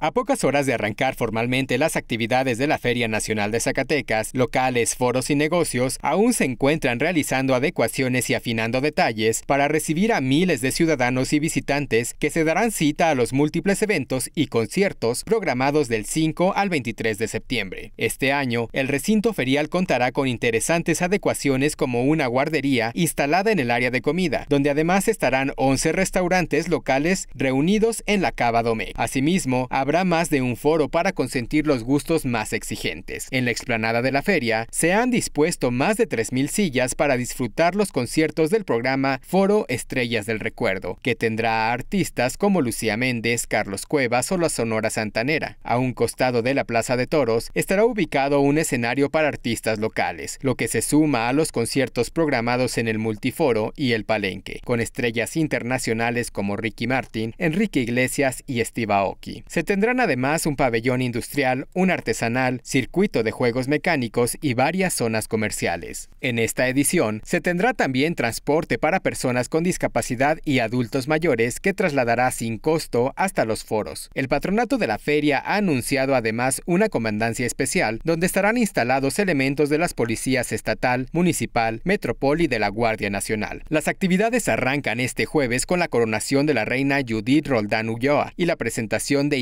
A pocas horas de arrancar formalmente las actividades de la Feria Nacional de Zacatecas, locales, foros y negocios aún se encuentran realizando adecuaciones y afinando detalles para recibir a miles de ciudadanos y visitantes que se darán cita a los múltiples eventos y conciertos programados del 5 al 23 de septiembre. Este año, el recinto ferial contará con interesantes adecuaciones como una guardería instalada en el área de comida, donde además estarán 11 restaurantes locales reunidos en la Cava Domecq. Asimismo, habrá habrá más de un foro para consentir los gustos más exigentes. En la explanada de la feria se han dispuesto más de 3.000 sillas para disfrutar los conciertos del programa Foro Estrellas del Recuerdo, que tendrá artistas como Lucía Méndez, Carlos Cuevas o la Sonora Santanera. A un costado de la Plaza de Toros estará ubicado un escenario para artistas locales, lo que se suma a los conciertos programados en el Multiforo y el Palenque, con estrellas internacionales como Ricky Martin, Enrique Iglesias y Steve Aoki. Tendrán además un pabellón industrial, un artesanal, circuito de juegos mecánicos y varias zonas comerciales. En esta edición se tendrá también transporte para personas con discapacidad y adultos mayores que trasladará sin costo hasta los foros. El patronato de la feria ha anunciado además una comandancia especial donde estarán instalados elementos de las policías estatal, municipal, metropol y de la Guardia Nacional. Las actividades arrancan este jueves con la coronación de la reina Judith Roldán Ulloa y la presentación de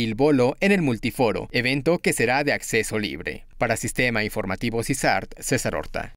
en el Multiforo, evento que será de acceso libre. Para Sistema Informativo CISART, César Horta.